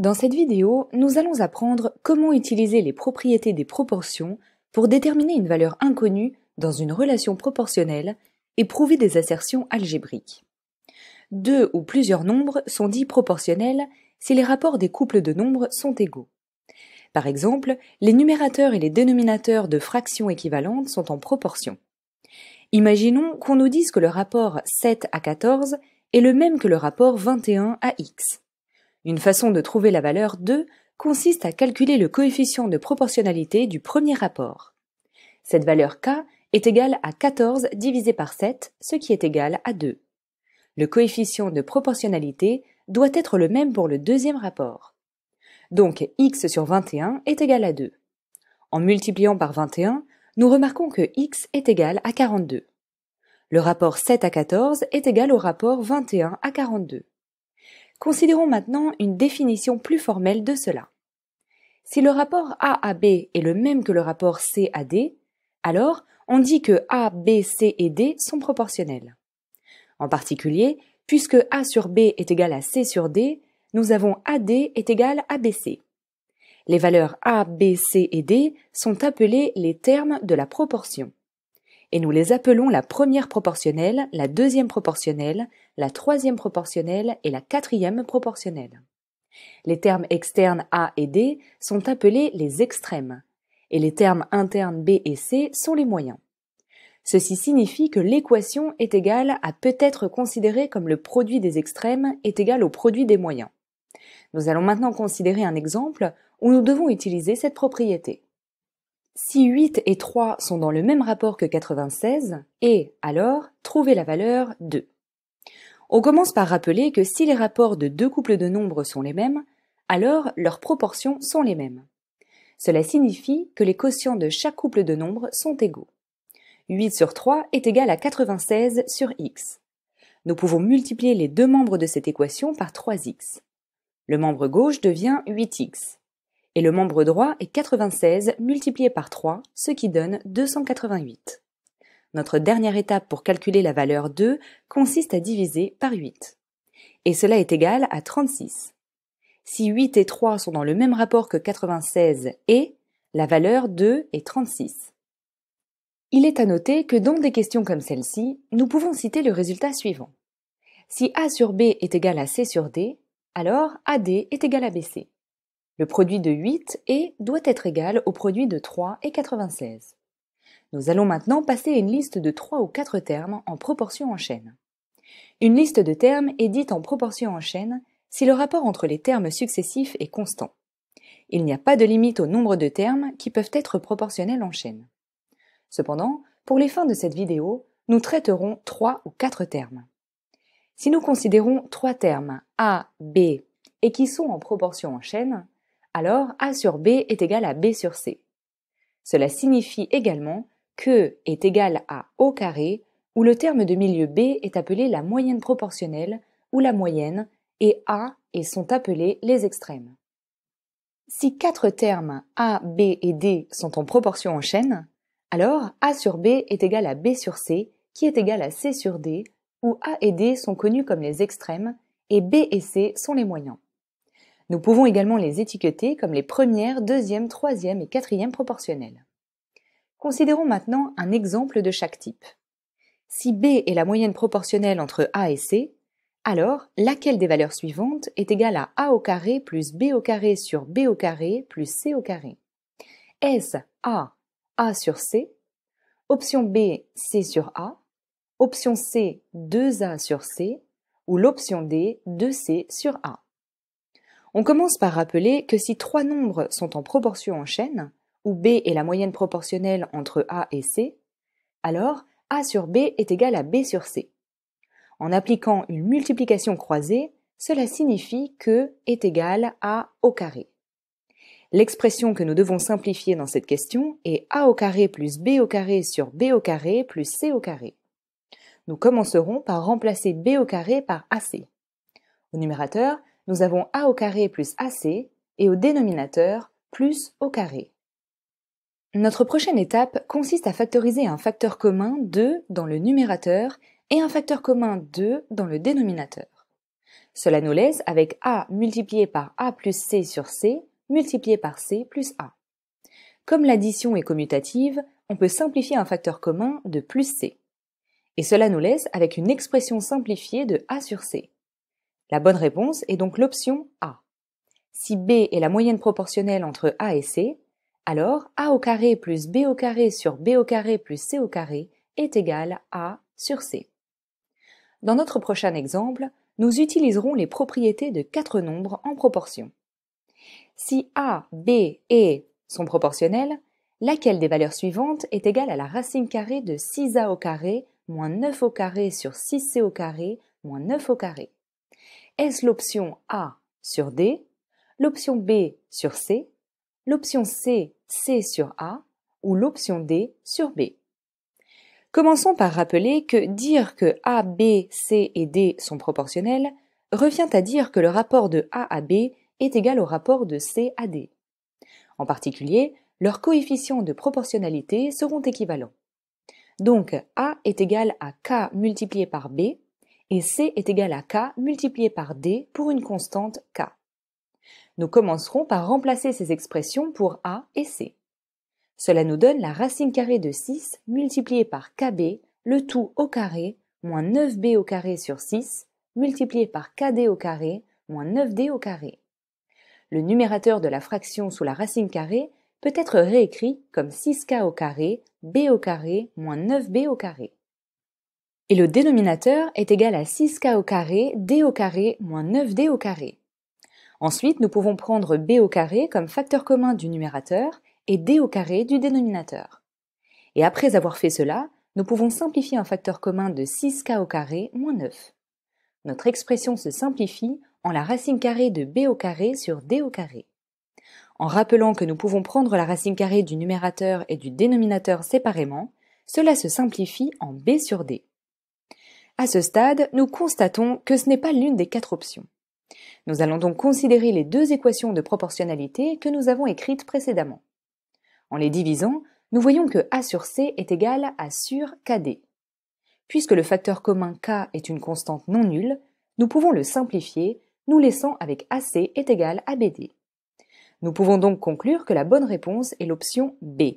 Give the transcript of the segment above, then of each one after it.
Dans cette vidéo, nous allons apprendre comment utiliser les propriétés des proportions pour déterminer une valeur inconnue dans une relation proportionnelle et prouver des assertions algébriques. Deux ou plusieurs nombres sont dits proportionnels si les rapports des couples de nombres sont égaux. Par exemple, les numérateurs et les dénominateurs de fractions équivalentes sont en proportion. Imaginons qu'on nous dise que le rapport 7 à 14 est le même que le rapport 21 à x. Une façon de trouver la valeur 2 consiste à calculer le coefficient de proportionnalité du premier rapport. Cette valeur K est égale à 14 divisé par 7, ce qui est égal à 2. Le coefficient de proportionnalité doit être le même pour le deuxième rapport. Donc x sur 21 est égal à 2. En multipliant par 21, nous remarquons que x est égal à 42. Le rapport 7 à 14 est égal au rapport 21 à 42. Considérons maintenant une définition plus formelle de cela. Si le rapport A à B est le même que le rapport C à D, alors on dit que A, B, C et D sont proportionnels. En particulier, puisque A sur B est égal à C sur D, nous avons AD est égal à BC. Les valeurs A, B, C et D sont appelées les termes de la proportion et nous les appelons la première proportionnelle, la deuxième proportionnelle, la troisième proportionnelle et la quatrième proportionnelle. Les termes externes A et D sont appelés les extrêmes, et les termes internes B et C sont les moyens. Ceci signifie que l'équation est égale à peut être considérée comme le produit des extrêmes est égal au produit des moyens. Nous allons maintenant considérer un exemple où nous devons utiliser cette propriété. Si 8 et 3 sont dans le même rapport que 96, et alors, trouver la valeur 2. On commence par rappeler que si les rapports de deux couples de nombres sont les mêmes, alors leurs proportions sont les mêmes. Cela signifie que les quotients de chaque couple de nombres sont égaux. 8 sur 3 est égal à 96 sur x. Nous pouvons multiplier les deux membres de cette équation par 3x. Le membre gauche devient 8x et le membre droit est 96 multiplié par 3, ce qui donne 288. Notre dernière étape pour calculer la valeur 2 consiste à diviser par 8. Et cela est égal à 36. Si 8 et 3 sont dans le même rapport que 96 et, la valeur 2 est 36. Il est à noter que dans des questions comme celle-ci, nous pouvons citer le résultat suivant. Si A sur B est égal à C sur D, alors AD est égal à BC. Le produit de 8 et doit être égal au produit de 3 et 96. Nous allons maintenant passer à une liste de 3 ou 4 termes en proportion en chaîne. Une liste de termes est dite en proportion en chaîne si le rapport entre les termes successifs est constant. Il n'y a pas de limite au nombre de termes qui peuvent être proportionnels en chaîne. Cependant, pour les fins de cette vidéo, nous traiterons 3 ou 4 termes. Si nous considérons trois termes A, B et qui sont en proportion en chaîne, alors A sur B est égal à B sur C. Cela signifie également que est égal à O carré, où le terme de milieu B est appelé la moyenne proportionnelle ou la moyenne, et A et sont appelés les extrêmes. Si quatre termes A, B et D sont en proportion en chaîne, alors A sur B est égal à B sur C, qui est égal à C sur D, où A et D sont connus comme les extrêmes, et B et C sont les moyens. Nous pouvons également les étiqueter comme les premières, deuxième, troisième et quatrième proportionnelles. Considérons maintenant un exemple de chaque type. Si B est la moyenne proportionnelle entre A et C, alors laquelle des valeurs suivantes est égale à A au carré plus B au carré sur B au carré plus C au carré est A, A sur C Option B, C sur A Option C, 2A sur C Ou l'option D, 2C sur A on commence par rappeler que si trois nombres sont en proportion en chaîne, où B est la moyenne proportionnelle entre A et C, alors A sur B est égal à B sur C. En appliquant une multiplication croisée, cela signifie que est égal à au carré. L'expression que nous devons simplifier dans cette question est a au carré plus b au carré sur b au carré plus c au carré. Nous commencerons par remplacer b au carré par ac. Au numérateur, nous avons a au carré plus ac et au dénominateur plus au carré. Notre prochaine étape consiste à factoriser un facteur commun 2 dans le numérateur et un facteur commun 2 dans le dénominateur. Cela nous laisse avec a multiplié par a plus c sur c multiplié par c plus a. Comme l'addition est commutative, on peut simplifier un facteur commun de plus c. Et cela nous laisse avec une expression simplifiée de a sur c. La bonne réponse est donc l'option A. Si B est la moyenne proportionnelle entre A et C, alors A au carré plus B au carré sur B au carré plus C au carré est égal à A sur C. Dans notre prochain exemple, nous utiliserons les propriétés de quatre nombres en proportion. Si A, B et sont proportionnels, laquelle des valeurs suivantes est égale à la racine carrée de 6A au carré moins 9 au carré sur 6C au carré moins 9 au carré est-ce l'option A sur D, l'option B sur C, l'option C, C sur A ou l'option D sur B Commençons par rappeler que dire que A, B, C et D sont proportionnels revient à dire que le rapport de A à B est égal au rapport de C à D. En particulier, leurs coefficients de proportionnalité seront équivalents. Donc A est égal à K multiplié par B, et C est égal à K multiplié par D pour une constante K. Nous commencerons par remplacer ces expressions pour A et C. Cela nous donne la racine carrée de 6 multipliée par KB, le tout au carré, moins 9B au carré sur 6, multiplié par KD au carré, moins 9D au carré. Le numérateur de la fraction sous la racine carrée peut être réécrit comme 6K au carré, B au carré, moins 9B au carré. Et le dénominateur est égal à 6k au carré, d au carré moins 9d au carré. Ensuite, nous pouvons prendre b au carré comme facteur commun du numérateur et d au carré du dénominateur. Et après avoir fait cela, nous pouvons simplifier un facteur commun de 6k au carré moins 9. Notre expression se simplifie en la racine carrée de b au carré sur d au carré. En rappelant que nous pouvons prendre la racine carrée du numérateur et du dénominateur séparément, cela se simplifie en b sur d. À ce stade, nous constatons que ce n'est pas l'une des quatre options. Nous allons donc considérer les deux équations de proportionnalité que nous avons écrites précédemment. En les divisant, nous voyons que A sur C est égal à sur KD. Puisque le facteur commun K est une constante non nulle, nous pouvons le simplifier, nous laissant avec AC est égal à BD. Nous pouvons donc conclure que la bonne réponse est l'option B.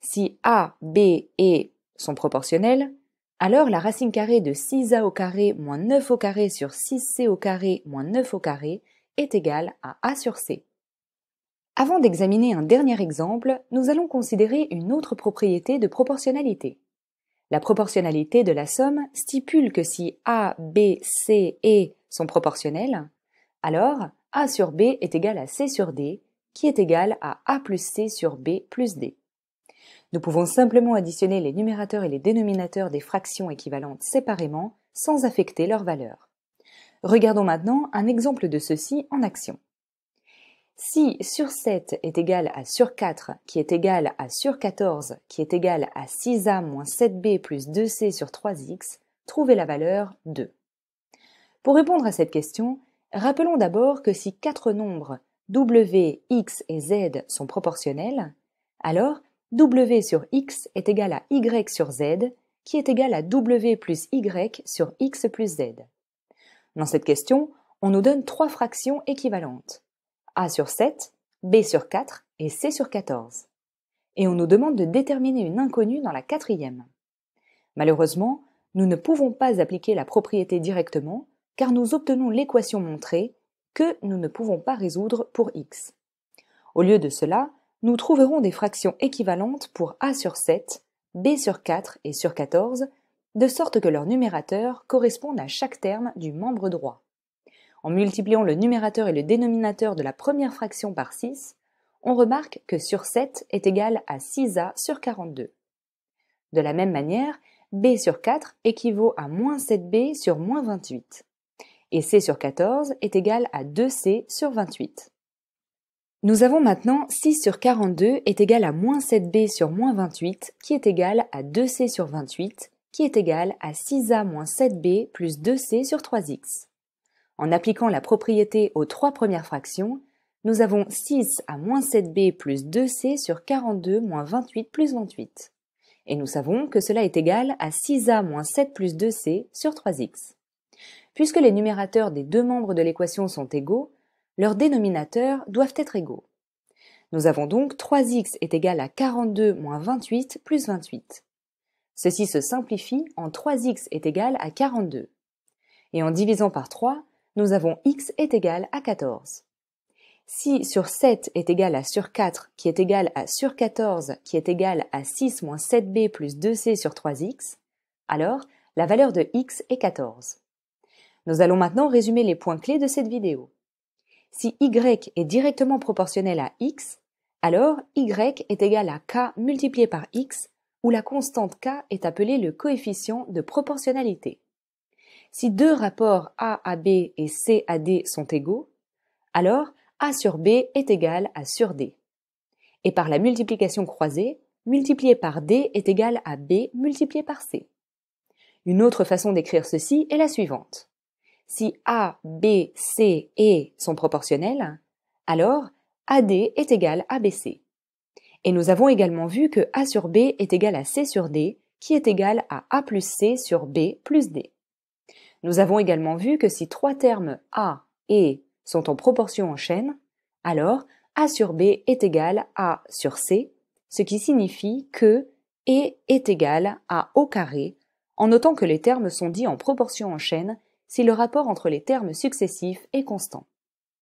Si A, B et sont proportionnels, alors la racine carrée de 6a au carré moins 9 au carré sur 6c au carré moins 9 au carré est égale à a sur c. Avant d'examiner un dernier exemple, nous allons considérer une autre propriété de proportionnalité. La proportionnalité de la somme stipule que si a, b, c et sont proportionnels, alors a sur b est égal à c sur d, qui est égal à a plus c sur b plus d. Nous pouvons simplement additionner les numérateurs et les dénominateurs des fractions équivalentes séparément, sans affecter leur valeur. Regardons maintenant un exemple de ceci en action. Si sur 7 est égal à sur 4, qui est égal à sur 14, qui est égal à 6a moins 7b plus 2c sur 3x, trouvez la valeur 2. Pour répondre à cette question, rappelons d'abord que si quatre nombres w, x et z sont proportionnels, alors W sur X est égal à Y sur Z, qui est égal à W plus Y sur X plus Z. Dans cette question, on nous donne trois fractions équivalentes. A sur 7, B sur 4 et C sur 14. Et on nous demande de déterminer une inconnue dans la quatrième. Malheureusement, nous ne pouvons pas appliquer la propriété directement car nous obtenons l'équation montrée que nous ne pouvons pas résoudre pour x. Au lieu de cela, nous trouverons des fractions équivalentes pour a sur 7, b sur 4 et sur 14, de sorte que leurs numérateurs correspondent à chaque terme du membre droit. En multipliant le numérateur et le dénominateur de la première fraction par 6, on remarque que sur 7 est égal à 6a sur 42. De la même manière, b sur 4 équivaut à moins 7b sur moins 28. Et c sur 14 est égal à 2c sur 28. Nous avons maintenant 6 sur 42 est égal à moins 7b sur moins 28, qui est égal à 2c sur 28, qui est égal à 6a moins 7b plus 2c sur 3x. En appliquant la propriété aux trois premières fractions, nous avons 6 à moins 7b plus 2c sur 42 moins 28 plus 28. Et nous savons que cela est égal à 6a moins 7 plus 2c sur 3x. Puisque les numérateurs des deux membres de l'équation sont égaux, leurs dénominateurs doivent être égaux. Nous avons donc 3x est égal à 42 moins 28 plus 28. Ceci se simplifie en 3x est égal à 42. Et en divisant par 3, nous avons x est égal à 14. Si sur 7 est égal à sur 4 qui est égal à sur 14 qui est égal à 6 moins 7b plus 2c sur 3x, alors la valeur de x est 14. Nous allons maintenant résumer les points clés de cette vidéo. Si Y est directement proportionnel à X, alors Y est égal à K multiplié par X, où la constante K est appelée le coefficient de proportionnalité. Si deux rapports A à B et C à D sont égaux, alors A sur B est égal à sur D. Et par la multiplication croisée, multiplié par D est égal à B multiplié par C. Une autre façon d'écrire ceci est la suivante. Si A, B, C et sont proportionnels, alors AD est égal à BC. Et nous avons également vu que A sur B est égal à C sur D, qui est égal à A plus C sur B plus D. Nous avons également vu que si trois termes A et sont en proportion en chaîne, alors A sur B est égal à A sur C, ce qui signifie que E est égal à O carré, en notant que les termes sont dits en proportion en chaîne si le rapport entre les termes successifs est constant.